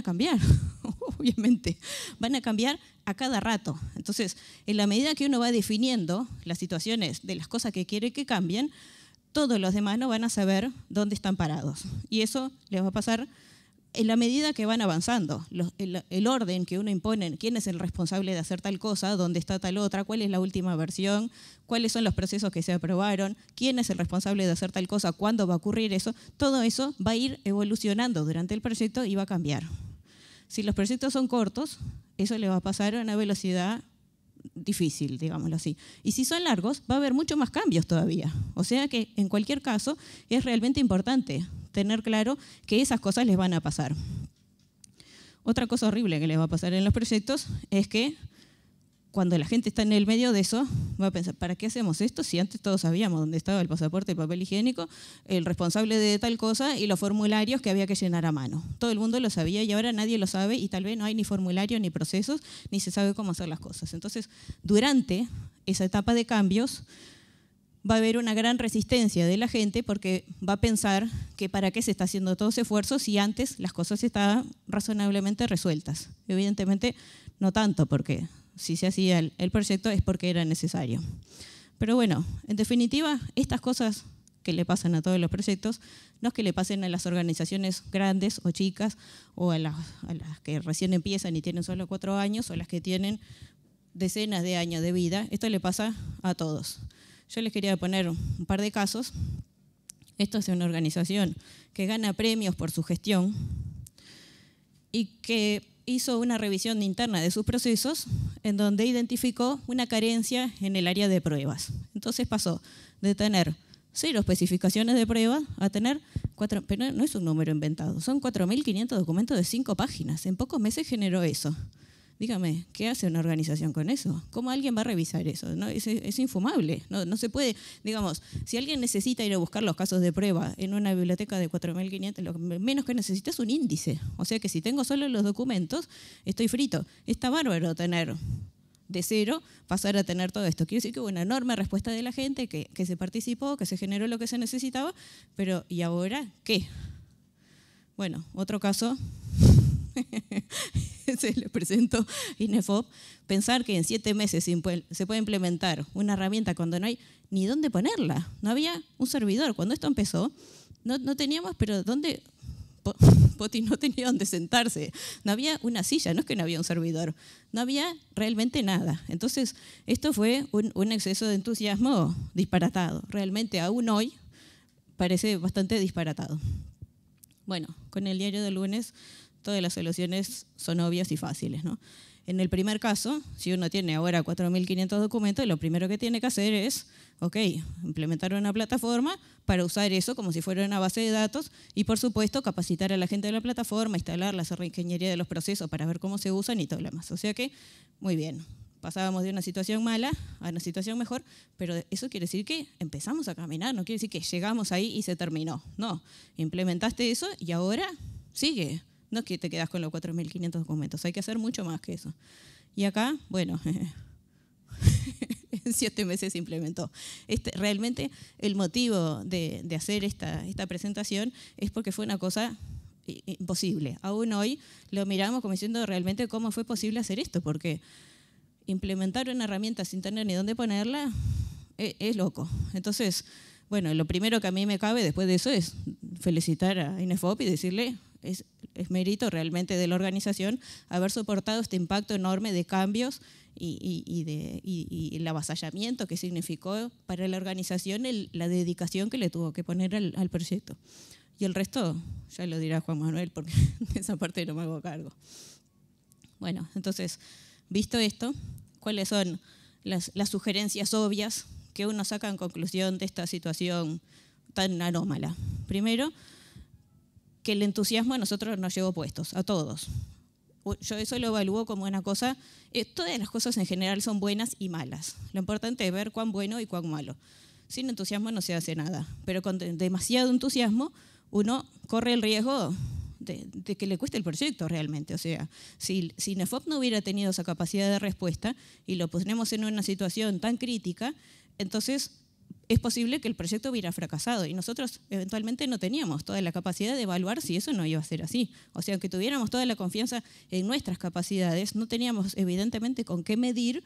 a cambiar, obviamente, van a cambiar a cada rato. Entonces, en la medida que uno va definiendo las situaciones de las cosas que quiere que cambien, todos los demás no van a saber dónde están parados. Y eso les va a pasar en la medida que van avanzando, el, el, orden que uno impone, quién es el responsable de hacer tal cosa, dónde está tal otra, cuál es la última versión, cuáles son los procesos que se aprobaron, quién es el responsable de hacer tal cosa, cuándo va a ocurrir eso, todo eso va a ir evolucionando durante el proyecto y va a cambiar. Si los proyectos son cortos, eso le va a pasar a una velocidad difícil, digámoslo así. Y si son largos, va a haber mucho más cambios todavía. O sea que, en cualquier caso, es realmente importante tener claro que esas cosas les van a pasar. Otra cosa horrible que les va a pasar en los proyectos es que cuando la gente está en el medio de eso, va a pensar, ¿para qué hacemos esto si antes todos sabíamos dónde estaba el pasaporte, el papel higiénico, el responsable de tal cosa y los formularios que había que llenar a mano? Todo el mundo lo sabía y ahora nadie lo sabe y tal vez no hay ni formulario ni procesos, ni se sabe cómo hacer las cosas. Entonces, durante esa etapa de cambios, va a haber una gran resistencia de la gente porque va a pensar que para qué se está haciendo todo ese esfuerzo si antes las cosas estaban razonablemente resueltas. Evidentemente, no tanto porque si se hacía el, proyecto es porque era necesario. Pero bueno, en definitiva, estas cosas que le pasan a todos los proyectos, no es que le pasen a las organizaciones grandes o chicas, o a las, que recién empiezan y tienen solo cuatro años, o las que tienen decenas de años de vida, esto le pasa a todos. Yo les quería poner un par de casos. Esto es una organización que gana premios por su gestión y que hizo una revisión interna de sus procesos en donde identificó una carencia en el área de pruebas. Entonces pasó de tener cero especificaciones de prueba a tener, cuatro, pero no es un número inventado, son 4.500 documentos de cinco páginas. En pocos meses generó eso. Dígame, ¿qué hace una organización con eso? ¿Cómo alguien va a revisar eso? ¿No? Es, infumable, no, se puede, digamos, si alguien necesita ir a buscar los casos de prueba en una biblioteca de 4.500, lo menos que necesita es un índice. O sea que si tengo solo los documentos, estoy frito. Está bárbaro tener de cero pasar a tener todo esto. Quiere decir que hubo una enorme respuesta de la gente, que, que se participó, que se generó lo que se necesitaba, pero ¿y ahora qué? Bueno, otro caso se les presentó INEFOP, pensar que en siete meses se puede implementar una herramienta cuando no hay ni dónde ponerla. No había un servidor. Cuando esto empezó, no, teníamos, pero ¿dónde? Poti no tenía dónde sentarse, no había una silla, no es que no había un servidor, no había realmente nada. Entonces, esto fue un, un exceso de entusiasmo disparatado. Realmente, aún hoy, parece bastante disparatado. Bueno, con el diario del lunes Todas las soluciones son obvias y fáciles. ¿no? En el primer caso, si uno tiene ahora 4.500 documentos, lo primero que tiene que hacer es, ok, implementar una plataforma para usar eso como si fuera una base de datos y, por supuesto, capacitar a la gente de la plataforma, instalar la reingeniería de los procesos para ver cómo se usan y todo lo demás. O sea que, muy bien, pasábamos de una situación mala a una situación mejor, pero eso quiere decir que empezamos a caminar, no quiere decir que llegamos ahí y se terminó. No, implementaste eso y ahora sigue. No es que te quedas con los 4.500 documentos, hay que hacer mucho más que eso. Y acá, bueno, en siete meses se implementó. Este, realmente el motivo de, hacer esta, esta presentación es porque fue una cosa eh, eh, imposible. Aún hoy lo miramos como diciendo realmente cómo fue posible hacer esto, porque implementar una herramienta sin tener ni dónde ponerla eh, es, loco. Entonces, bueno, lo primero que a mí me cabe después de eso es felicitar a Inefop y decirle, es mérito realmente de la organización haber soportado este impacto enorme de cambios y, de, el avasallamiento que significó para la organización la dedicación que le tuvo que poner al, proyecto. Y el resto ya lo dirá Juan Manuel, porque de esa parte no me hago cargo. Bueno, entonces, visto esto, ¿cuáles son las sugerencias obvias que uno saca en conclusión de esta situación tan anómala? Primero, el entusiasmo a nosotros nos llevó puestos, a todos. Yo eso lo evalúo como una cosa, eh, todas las cosas en general son buenas y malas. Lo importante es ver cuán bueno y cuán malo. Sin entusiasmo no se hace nada, pero con demasiado entusiasmo uno corre el riesgo de, que le cueste el proyecto realmente. O sea, si, si NEFOP no hubiera tenido esa capacidad de respuesta y lo ponemos en una situación tan crítica, entonces es posible que el proyecto hubiera fracasado y nosotros eventualmente no teníamos toda la capacidad de evaluar si eso no iba a ser así. O sea, aunque tuviéramos toda la confianza en nuestras capacidades, no teníamos evidentemente con qué medir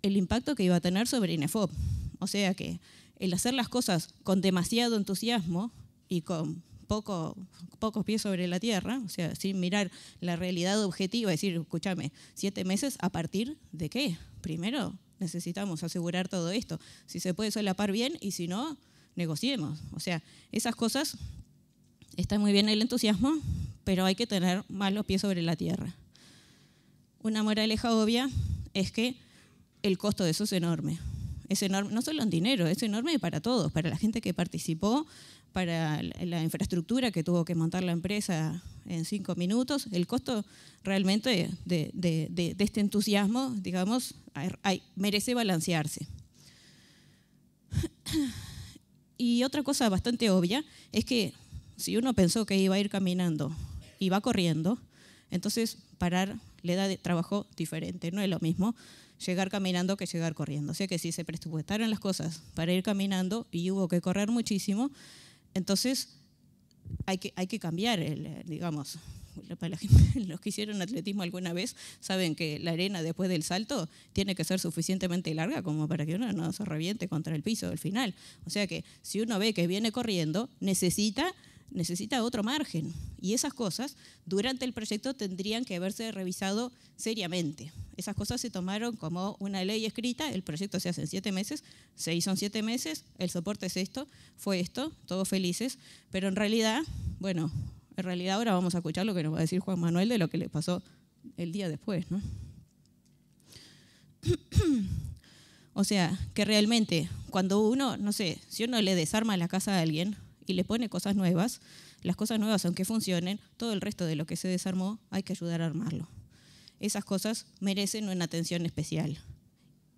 el impacto que iba a tener sobre INEFOP. O sea que el hacer las cosas con demasiado entusiasmo y con poco, pocos pies sobre la tierra, o sea, sin mirar la realidad objetiva, decir, escúchame, siete meses a partir de qué? Primero, necesitamos asegurar todo esto. Si se puede solapar bien y si no, negociemos. O sea, esas cosas, está muy bien el entusiasmo, pero hay que tener malos los pies sobre la tierra. Una moraleja obvia es que el costo de eso es enorme. Es enorme, no solo en dinero, es enorme para todos, para la gente que participó, para la infraestructura que tuvo que montar la empresa en cinco minutos. El costo realmente de, este entusiasmo, digamos, merece balancearse. Y otra cosa bastante obvia es que si uno pensó que iba a ir caminando y va corriendo, entonces parar le da trabajo diferente, no es lo mismo llegar caminando que llegar corriendo. O sea que si se presupuestaron las cosas para ir caminando y hubo que correr muchísimo, entonces hay que, hay que cambiar, digamos. los que hicieron atletismo alguna vez saben que la arena después del salto tiene que ser suficientemente larga como para que uno no se reviente contra el piso al final. O sea que si uno ve que viene corriendo, necesita necesita otro margen. Y esas cosas durante el proyecto tendrían que haberse revisado seriamente. Esas cosas se tomaron como una ley escrita, el proyecto se hace en siete meses, se hizo en siete meses, el soporte es esto, fue esto, todos felices, pero en realidad, bueno, en realidad ahora vamos a escuchar lo que nos va a decir Juan Manuel de lo que le pasó el día después, ¿no? o sea, que realmente cuando uno, no sé, si uno le desarma la casa a alguien y le pone cosas nuevas, las cosas nuevas, aunque funcionen, todo el resto de lo que se desarmó hay que ayudar a armarlo esas cosas merecen una atención especial.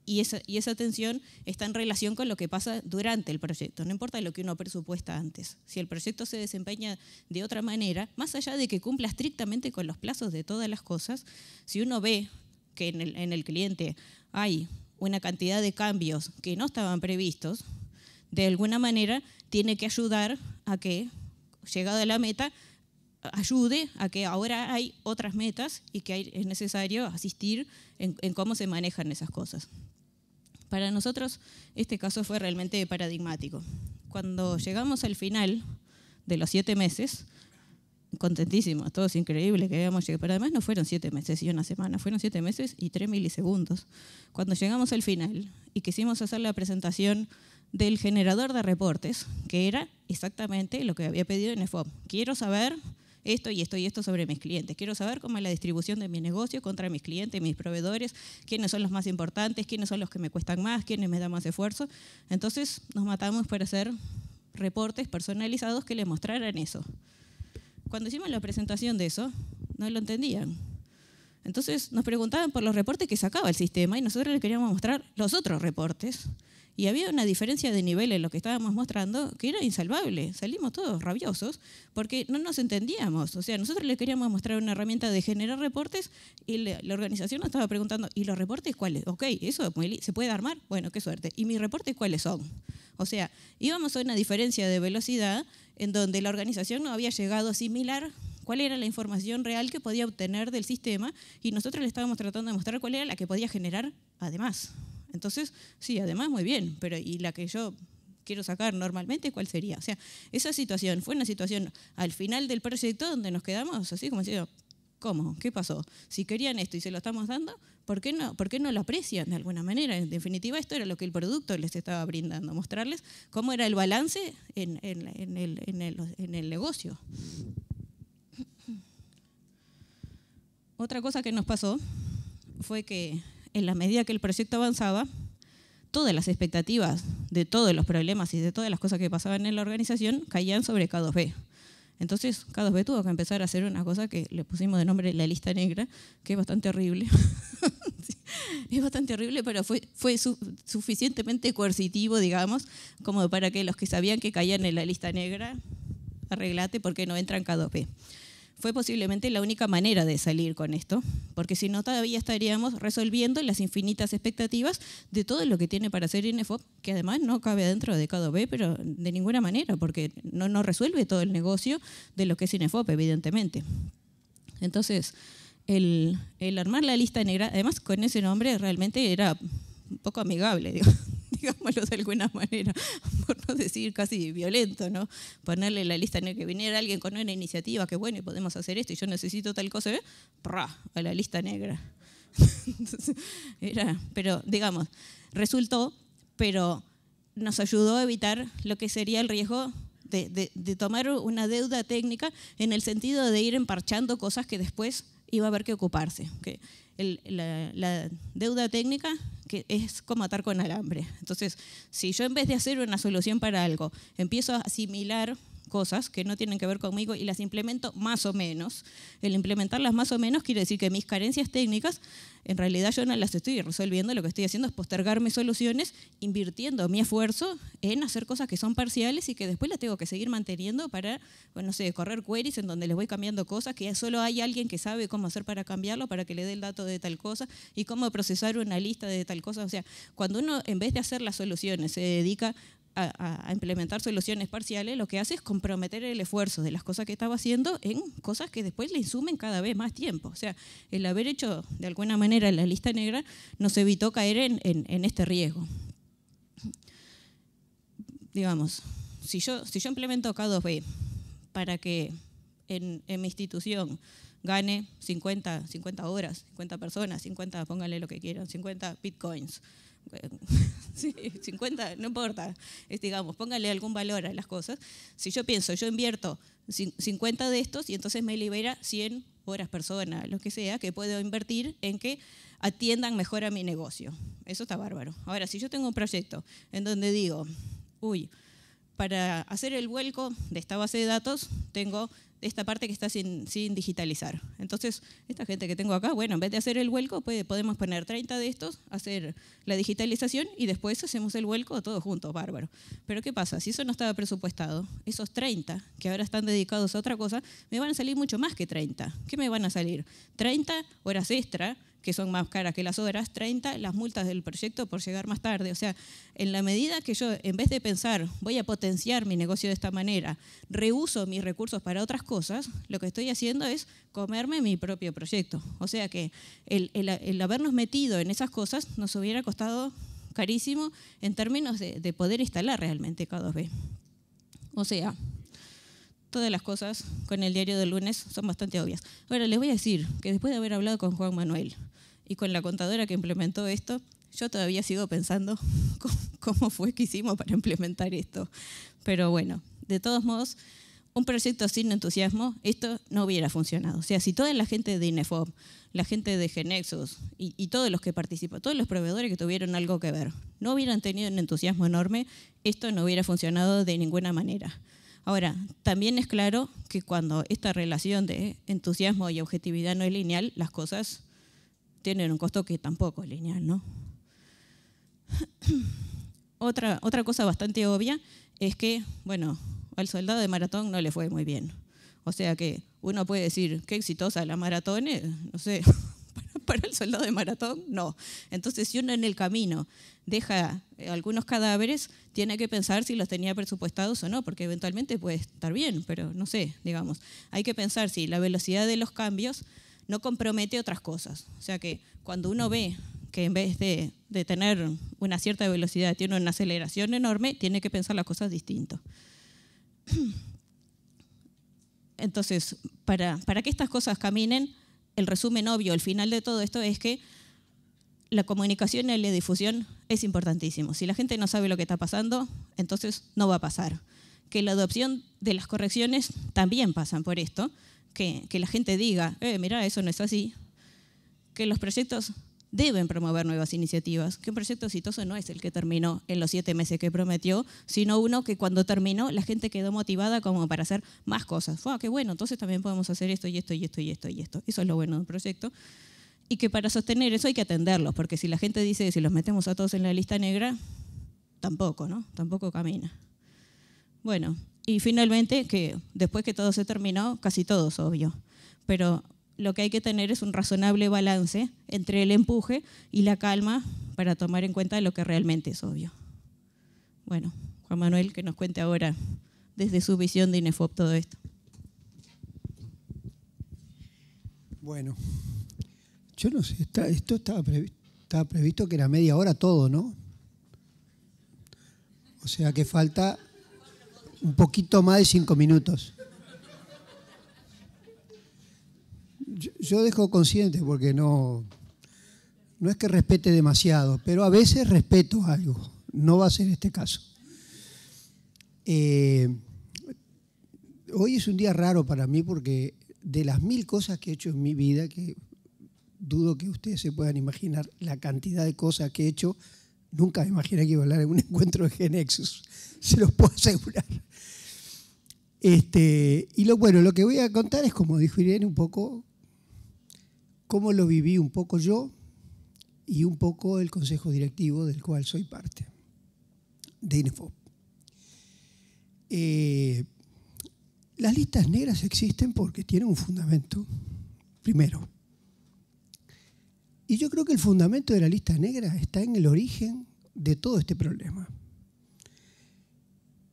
Y esa, atención está en relación con lo que pasa durante el proyecto, no importa lo que uno presupuesta antes. Si el proyecto se desempeña de otra manera, más allá de que cumpla estrictamente con los plazos de todas las cosas, si uno ve que en el, en el cliente hay una cantidad de cambios que no estaban previstos, de alguna manera tiene que ayudar a que, llegado a la meta, ayude a que ahora hay otras metas y que es necesario asistir en, cómo se manejan esas cosas. Para nosotros este caso fue realmente paradigmático. Cuando llegamos al final de los siete meses, contentísimos, todos increíbles que habíamos llegado, pero además no fueron siete meses y una semana, fueron siete meses y tres milisegundos. Cuando llegamos al final y quisimos hacer la presentación del generador de reportes, que era exactamente lo que había pedido en Quiero saber esto y esto y esto sobre mis clientes. Quiero saber cómo es la distribución de mi negocio contra mis clientes, mis proveedores, quiénes son los más importantes, quiénes son los que me cuestan más, quiénes me dan más esfuerzo. Entonces nos matamos para hacer reportes personalizados que le mostraran eso. Cuando hicimos la presentación de eso, no lo entendían. Entonces nos preguntaban por los reportes que sacaba el sistema y nosotros les queríamos mostrar los otros reportes y había una diferencia de nivel en lo que estábamos mostrando que era insalvable. Salimos todos rabiosos porque no nos entendíamos. O sea, nosotros le queríamos mostrar una herramienta de generar reportes y la, organización nos estaba preguntando, ¿y los reportes cuáles? Ok, eso se puede armar. Bueno, qué suerte. ¿Y mis reportes cuáles son? O sea, íbamos a una diferencia de velocidad en donde la organización no había llegado a asimilar cuál era la información real que podía obtener del sistema y nosotros le estábamos tratando de mostrar cuál era la que podía generar además. Entonces, sí, además muy bien, pero ¿y la que yo quiero sacar normalmente, cuál sería? O sea, esa situación fue una situación al final del proyecto donde nos quedamos así como diciendo, ¿cómo? ¿Qué pasó? Si querían esto y se lo estamos dando, ¿por qué no, por no lo aprecian de alguna manera? En definitiva, esto era lo que el producto les estaba brindando, mostrarles cómo era el balance en, el negocio. Otra cosa que nos pasó fue que en la medida que el proyecto avanzaba, todas las expectativas de todos los problemas y de todas las cosas que pasaban en la organización caían sobre K2B. Entonces K2B tuvo que empezar a hacer una cosa que le pusimos de nombre la lista negra, que es bastante horrible. es bastante horrible, pero fue, suficientemente coercitivo, digamos, como para que los que sabían que caían en la lista negra, arreglate porque no entran K2B fue posiblemente la única manera de salir con esto, porque si no todavía estaríamos resolviendo las infinitas expectativas de todo lo que tiene para hacer INEFOP, que además no cabe dentro de B, pero de ninguna manera, porque no, resuelve todo el negocio de lo que es INEFOP, evidentemente. Entonces, el, el armar la lista negra, además con ese nombre realmente era un poco amigable, digo digámoslo de alguna manera, por no decir casi violento, ¿no? Ponerle la lista negra, que viniera alguien con una iniciativa, que bueno, podemos hacer esto y yo necesito tal cosa, ¿eh? A la lista negra. era, pero digamos, resultó, pero nos ayudó a evitar lo que sería el riesgo de tomar una deuda técnica en el sentido de ir emparchando cosas que después iba a haber que ocuparse. Que la, deuda técnica que es como atar con alambre. Entonces, si yo en vez de hacer una solución para algo, empiezo a asimilar cosas que no tienen que ver conmigo y las implemento más o menos. El implementarlas más o menos quiere decir que mis carencias técnicas, en realidad yo no las estoy resolviendo, lo que estoy haciendo es postergar mis soluciones, invirtiendo mi esfuerzo en hacer cosas que son parciales y que después las tengo que seguir manteniendo para, no sé, correr queries en donde les voy cambiando cosas, que solo hay alguien que sabe cómo hacer para cambiarlo, para que le dé el dato de tal cosa y cómo procesar una lista de tal cosa. O sea, cuando uno en vez de hacer las soluciones se dedica a, implementar soluciones parciales, lo que hace es comprometer el esfuerzo de las cosas que estaba haciendo en cosas que después le insumen cada vez más tiempo. O sea, el haber hecho de alguna manera la lista negra nos evitó caer en, este riesgo. Digamos, si yo, si yo implemento K2B para que en, mi institución gane 50, 50 horas, 50 personas, 50, póngale lo que quieran, 50 bitcoins, 50, no importa, digamos, póngale algún valor a las cosas. Si yo pienso, yo invierto 50 de estos y entonces me libera 100 horas, persona, lo que sea, que puedo invertir en que atiendan mejor a mi negocio. Eso está bárbaro. Ahora, si yo tengo un proyecto en donde digo, uy, para hacer el vuelco de esta base de datos, tengo esta parte que está sin, digitalizar. Entonces, esta gente que tengo acá, bueno, en vez de hacer el vuelco, podemos poner 30 de estos, hacer la digitalización y después hacemos el vuelco todos juntos, bárbaro. Pero ¿qué pasa? Si eso no estaba presupuestado, esos 30 que ahora están dedicados a otra cosa, me van a salir mucho más que 30. ¿Qué me van a salir? 30 horas extra que son más caras que las otras, 30 las multas del proyecto por llegar más tarde. O sea, en la medida que yo, en vez de pensar, voy a potenciar mi negocio de esta manera, reuso mis recursos para otras cosas, lo que estoy haciendo es comerme mi propio proyecto. O sea que el, el, habernos metido en esas cosas nos hubiera costado carísimo en términos de, de poder instalar realmente K2B. O sea, todas las cosas con el diario del lunes son bastante obvias. Ahora les voy a decir que después de haber hablado con Juan Manuel, y con la contadora que implementó esto, yo todavía sigo pensando cómo, fue que hicimos para implementar esto. Pero bueno, de todos modos, un proyecto sin entusiasmo, esto no hubiera funcionado. O sea, si toda la gente de INEFOB, la gente de Genexus y, y todos los que participaron, todos los proveedores que tuvieron algo que ver, no hubieran tenido un entusiasmo enorme, esto no hubiera funcionado de ninguna manera. Ahora, también es claro que cuando esta relación de entusiasmo y objetividad no es lineal, las cosas tienen un costo que tampoco es lineal. ¿no? otra, otra cosa bastante obvia es que, bueno, al soldado de maratón no le fue muy bien. O sea que uno puede decir, qué exitosa la maratón, es? Eh, no sé, para el soldado de maratón, no. Entonces, si uno en el camino deja eh, algunos cadáveres, tiene que pensar si los tenía presupuestados o no, porque eventualmente puede estar bien, pero no sé, digamos. Hay que pensar si la velocidad de los cambios no compromete otras cosas. O sea que cuando uno ve que en vez de, tener una cierta velocidad tiene una aceleración enorme, tiene que pensar las cosas distinto. Entonces, para, para que estas cosas caminen, el resumen obvio, el final de todo esto es que la comunicación y la difusión es importantísimo. Si la gente no sabe lo que está pasando, entonces no va a pasar. Que la adopción de las correcciones también pasan por esto que, la gente diga, eh, mira, eso no es así, que los proyectos deben promover nuevas iniciativas, que un proyecto exitoso no es el que terminó en los siete meses que prometió, sino uno que cuando terminó la gente quedó motivada como para hacer más cosas. Fue, qué bueno, entonces también podemos hacer esto y esto y esto y esto y esto. Eso es lo bueno un proyecto. Y que para sostener eso hay que atenderlos, porque si la gente dice si los metemos a todos en la lista negra, tampoco, ¿no? Tampoco camina. Bueno, y finalmente, que después que todo se terminó, casi todo es obvio, pero lo que hay que tener es un razonable balance entre el empuje y la calma para tomar en cuenta lo que realmente es obvio. Bueno, Juan Manuel, que nos cuente ahora desde su visión de INEFOP todo esto. Bueno, yo no sé, está, esto estaba, estaba previsto que era media hora todo, ¿no? O sea que falta un poquito más de cinco minutos. Yo, dejo consciente porque no, no es que respete demasiado, pero a veces respeto algo. No va a ser este caso. Eh, hoy es un día raro para mí porque de las mil cosas que he hecho en mi vida, que dudo que ustedes se puedan imaginar la cantidad de cosas que he hecho, Nunca me imaginé que iba a hablar en un encuentro de Genexus, se los puedo asegurar. Este, y lo bueno, lo que voy a contar es, como dijo Irene, un poco cómo lo viví un poco yo y un poco el consejo directivo del cual soy parte, de Info. Eh, las listas negras existen porque tienen un fundamento. Primero, y yo creo que el fundamento de la lista negra está en el origen de todo este problema.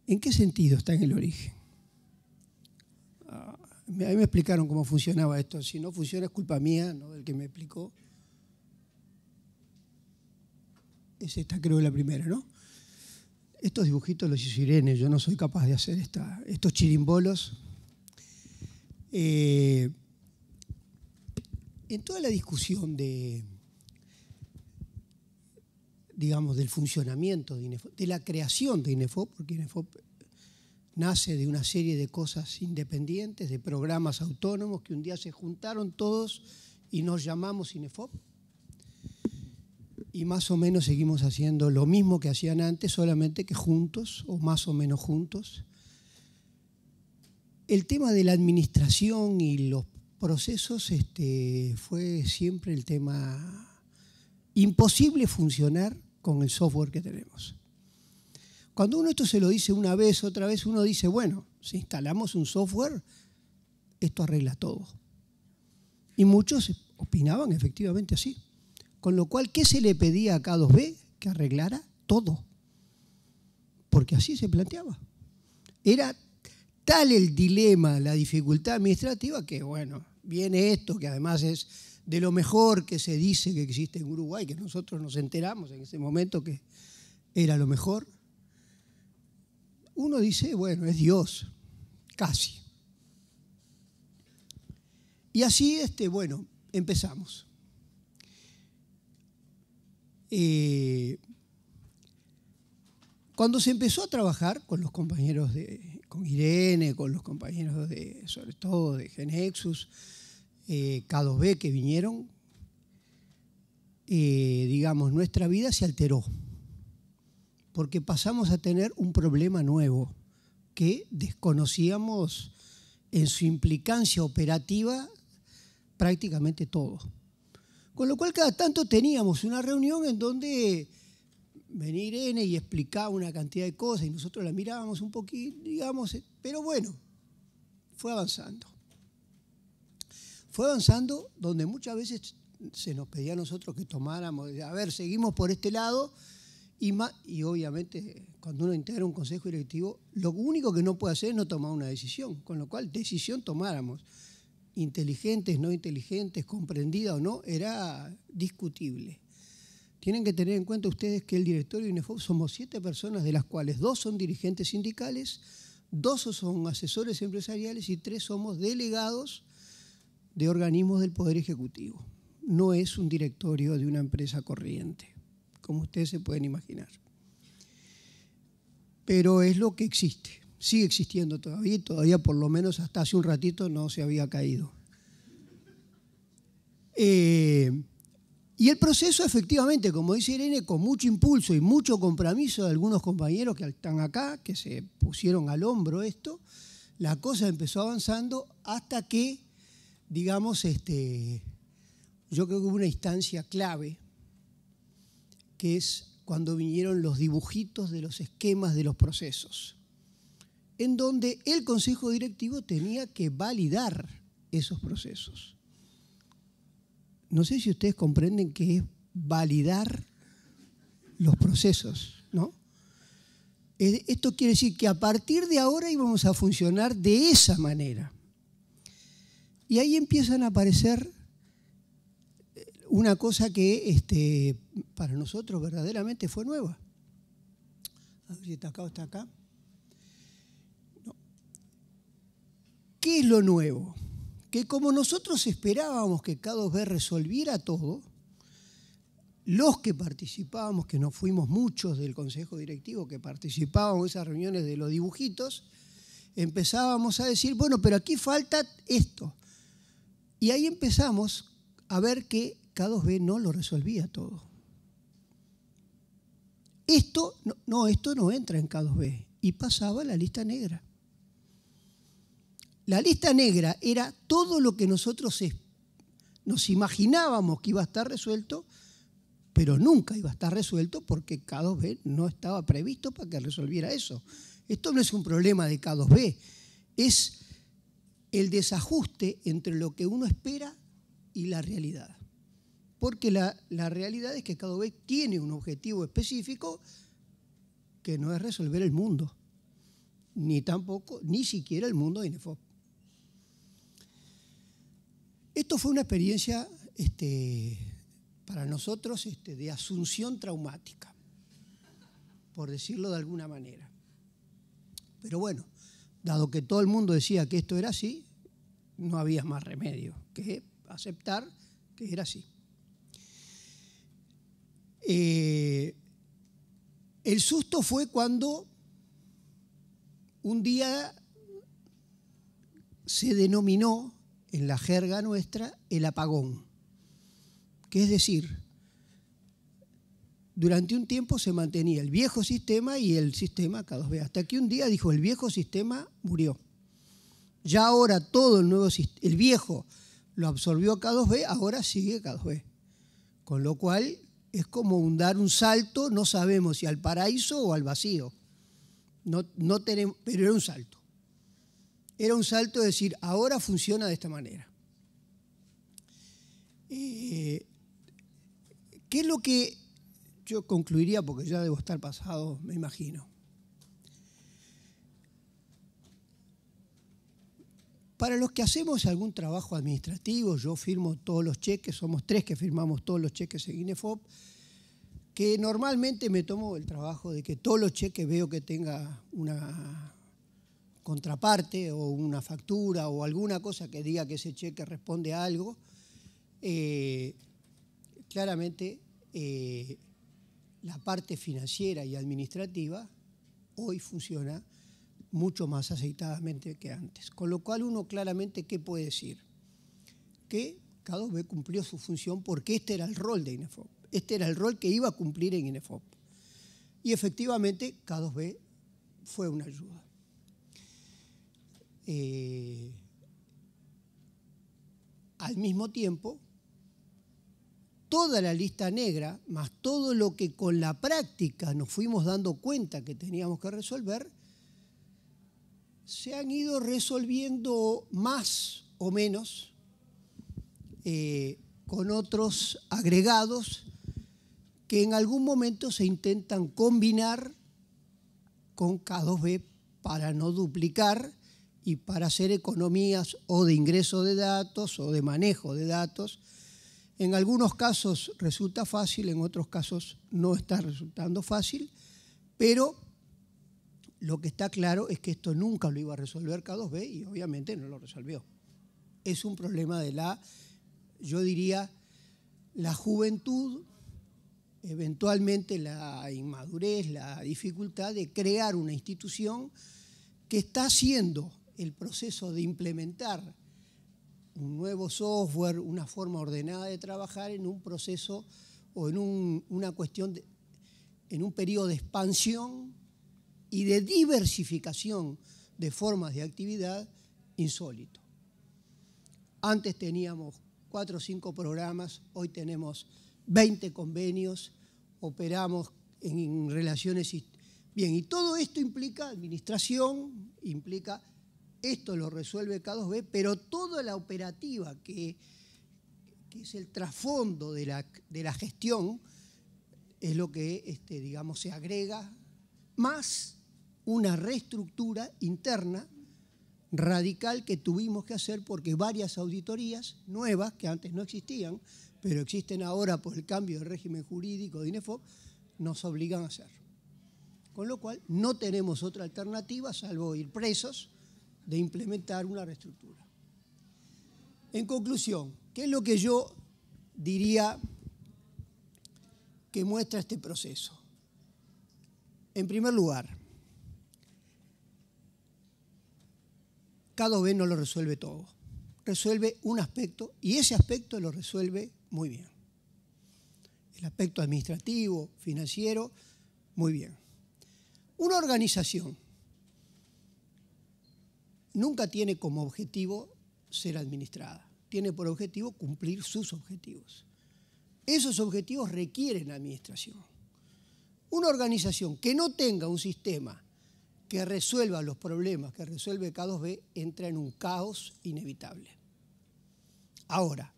¿En qué sentido está en el origen? Ah, a mí me explicaron cómo funcionaba esto. Si no funciona es culpa mía, no del que me explicó. Es esta creo la primera, ¿no? Estos dibujitos los hizo Irene, yo no soy capaz de hacer esta, estos chirimbolos. Eh, en toda la discusión de, digamos, del funcionamiento de INEFOP, de la creación de INEFOP, porque INEFOP nace de una serie de cosas independientes, de programas autónomos que un día se juntaron todos y nos llamamos INEFOP. Y más o menos seguimos haciendo lo mismo que hacían antes, solamente que juntos o más o menos juntos. El tema de la administración y los procesos este, fue siempre el tema imposible funcionar con el software que tenemos. Cuando uno esto se lo dice una vez, otra vez, uno dice, bueno, si instalamos un software, esto arregla todo. Y muchos opinaban efectivamente así. Con lo cual, ¿qué se le pedía a K2B? Que arreglara todo. Porque así se planteaba. Era tal el dilema, la dificultad administrativa, que bueno, viene esto, que además es de lo mejor que se dice que existe en Uruguay, que nosotros nos enteramos en ese momento que era lo mejor, uno dice, bueno, es Dios, casi. Y así, este, bueno, empezamos. Eh, cuando se empezó a trabajar con los compañeros de, con Irene, con los compañeros de, sobre todo de Genexus, eh, b que vinieron, eh, digamos, nuestra vida se alteró, porque pasamos a tener un problema nuevo que desconocíamos en su implicancia operativa prácticamente todo. Con lo cual cada tanto teníamos una reunión en donde venir Irene y explicaba una cantidad de cosas y nosotros la mirábamos un poquito, digamos, eh, pero bueno, fue avanzando. Fue avanzando donde muchas veces se nos pedía a nosotros que tomáramos, a ver, seguimos por este lado y, y obviamente cuando uno integra un consejo directivo, lo único que no puede hacer es no tomar una decisión, con lo cual decisión tomáramos, inteligentes, no inteligentes, comprendida o no, era discutible tienen que tener en cuenta ustedes que el directorio de UNEFOP somos siete personas, de las cuales dos son dirigentes sindicales, dos son asesores empresariales y tres somos delegados de organismos del Poder Ejecutivo. No es un directorio de una empresa corriente, como ustedes se pueden imaginar. Pero es lo que existe, sigue existiendo todavía todavía por lo menos hasta hace un ratito no se había caído. Eh, y el proceso, efectivamente, como dice Irene, con mucho impulso y mucho compromiso de algunos compañeros que están acá, que se pusieron al hombro esto, la cosa empezó avanzando hasta que, digamos, este, yo creo que hubo una instancia clave, que es cuando vinieron los dibujitos de los esquemas de los procesos, en donde el Consejo Directivo tenía que validar esos procesos no sé si ustedes comprenden que es validar los procesos, ¿no? Esto quiere decir que a partir de ahora íbamos a funcionar de esa manera. Y ahí empiezan a aparecer eh, una cosa que este, para nosotros verdaderamente fue nueva. A ver si está acá o está acá. ¿Qué es lo nuevo? que como nosotros esperábamos que K2B resolviera todo, los que participábamos, que no fuimos muchos del consejo directivo, que participábamos en esas reuniones de los dibujitos, empezábamos a decir, bueno, pero aquí falta esto. Y ahí empezamos a ver que K2B no lo resolvía todo. Esto no, esto no entra en K2B y pasaba la lista negra. La lista negra era todo lo que nosotros nos imaginábamos que iba a estar resuelto, pero nunca iba a estar resuelto porque K2B no estaba previsto para que resolviera eso. Esto no es un problema de K2B, es el desajuste entre lo que uno espera y la realidad. Porque la, realidad es que K2B tiene un objetivo específico que no es resolver el mundo, ni tampoco, ni siquiera el mundo de INEFOP. Esto fue una experiencia este, para nosotros este, de asunción traumática, por decirlo de alguna manera. Pero bueno, dado que todo el mundo decía que esto era así, no había más remedio que aceptar que era así. Eh, el susto fue cuando un día se denominó en la jerga nuestra, el apagón. Que es decir, durante un tiempo se mantenía el viejo sistema y el sistema K2B, hasta que un día dijo el viejo sistema murió. Ya ahora todo el nuevo sistema, el viejo lo absorbió K2B, ahora sigue K2B. Con lo cual es como un dar un salto, no sabemos si al paraíso o al vacío. No, no tenemos, pero era un salto. Era un salto de decir, ahora funciona de esta manera. Eh, ¿Qué es lo que yo concluiría? Porque ya debo estar pasado, me imagino. Para los que hacemos algún trabajo administrativo, yo firmo todos los cheques, somos tres que firmamos todos los cheques en INEFOP, que normalmente me tomo el trabajo de que todos los cheques veo que tenga una contraparte o una factura o alguna cosa que diga que ese cheque responde a algo, eh, claramente eh, la parte financiera y administrativa hoy funciona mucho más aceitadamente que antes. Con lo cual uno claramente, ¿qué puede decir? Que K2B cumplió su función porque este era el rol de INEFOP, este era el rol que iba a cumplir en INEFOP. Y efectivamente K2B fue una ayuda. Eh, al mismo tiempo, toda la lista negra, más todo lo que con la práctica nos fuimos dando cuenta que teníamos que resolver, se han ido resolviendo más o menos eh, con otros agregados que en algún momento se intentan combinar con K2B para no duplicar y para hacer economías o de ingreso de datos o de manejo de datos. En algunos casos resulta fácil, en otros casos no está resultando fácil, pero lo que está claro es que esto nunca lo iba a resolver K2B y obviamente no lo resolvió. Es un problema de la, yo diría, la juventud, eventualmente la inmadurez, la dificultad de crear una institución que está haciendo el proceso de implementar un nuevo software, una forma ordenada de trabajar en un proceso o en un, una cuestión, en un periodo de expansión y de diversificación de formas de actividad insólito. Antes teníamos cuatro o cinco programas, hoy tenemos 20 convenios, operamos en relaciones... Bien, y todo esto implica administración, implica esto lo resuelve K2B, pero toda la operativa que, es el trasfondo de la, gestión es lo que, este, digamos, se agrega, más una reestructura interna radical que tuvimos que hacer porque varias auditorías nuevas, que antes no existían, pero existen ahora por el cambio de régimen jurídico de INEFOP, nos obligan a hacer. Con lo cual, no tenemos otra alternativa salvo ir presos de implementar una reestructura. En conclusión, ¿qué es lo que yo diría que muestra este proceso? En primer lugar, cada vez no lo resuelve todo. Resuelve un aspecto y ese aspecto lo resuelve muy bien. El aspecto administrativo, financiero, muy bien. Una organización nunca tiene como objetivo ser administrada, tiene por objetivo cumplir sus objetivos. Esos objetivos requieren administración. Una organización que no tenga un sistema que resuelva los problemas que resuelve K2B entra en un caos inevitable. Ahora,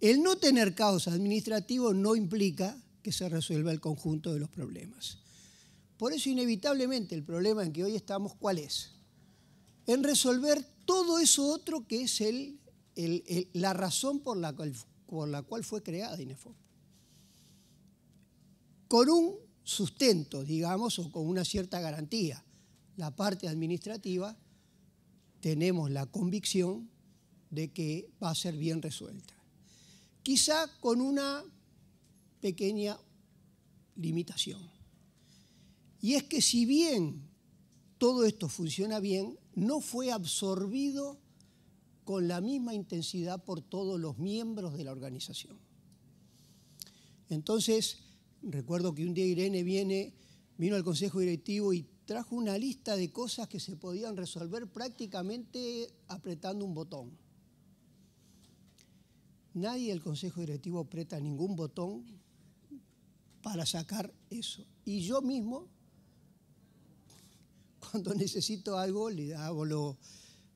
el no tener caos administrativo no implica que se resuelva el conjunto de los problemas. Por eso inevitablemente el problema en que hoy estamos, ¿cuál es? en resolver todo eso otro que es el, la razón por la, cual, por la cual fue creada INEFOP. Con un sustento, digamos, o con una cierta garantía, la parte administrativa, tenemos la convicción de que va a ser bien resuelta. Quizá con una pequeña limitación. Y es que si bien todo esto funciona bien, no fue absorbido con la misma intensidad por todos los miembros de la organización. Entonces, recuerdo que un día Irene viene, vino al consejo directivo y trajo una lista de cosas que se podían resolver prácticamente apretando un botón. Nadie del consejo directivo aprieta ningún botón para sacar eso. Y yo mismo cuando necesito algo le hablo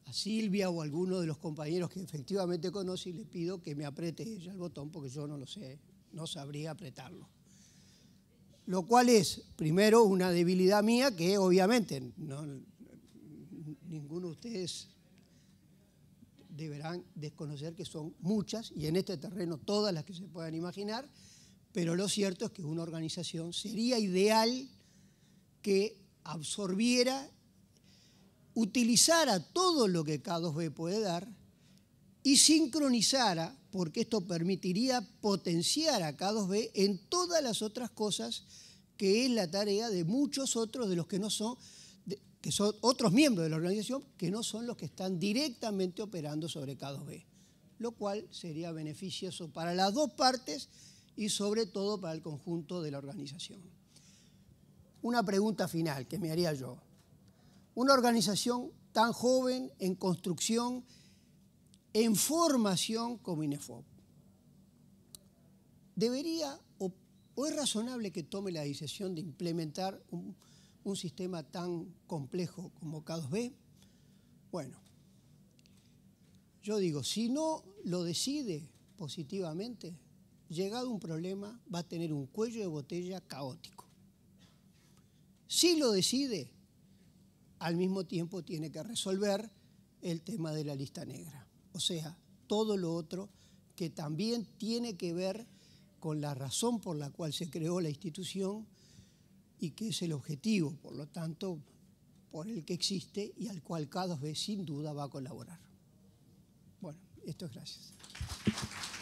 a Silvia o a alguno de los compañeros que efectivamente conoce y le pido que me apriete ella el botón porque yo no lo sé, no sabría apretarlo. Lo cual es, primero, una debilidad mía que obviamente ninguno de ustedes deberán desconocer que son muchas y en este terreno todas las que se puedan imaginar, pero lo cierto es que una organización sería ideal que absorbiera, utilizara todo lo que K2B puede dar y sincronizara, porque esto permitiría potenciar a K2B en todas las otras cosas que es la tarea de muchos otros de los que no son, que son otros miembros de la organización, que no son los que están directamente operando sobre K2B, lo cual sería beneficioso para las dos partes y sobre todo para el conjunto de la organización una pregunta final que me haría yo. Una organización tan joven, en construcción, en formación como INEFOP, ¿debería o, es razonable que tome la decisión de implementar un, un sistema tan complejo como K2B? Bueno, yo digo, si no lo decide positivamente, llegado un problema, va a tener un cuello de botella caótico si lo decide, al mismo tiempo tiene que resolver el tema de la lista negra. O sea, todo lo otro que también tiene que ver con la razón por la cual se creó la institución y que es el objetivo, por lo tanto, por el que existe y al cual cada vez sin duda va a colaborar. Bueno, esto es gracias.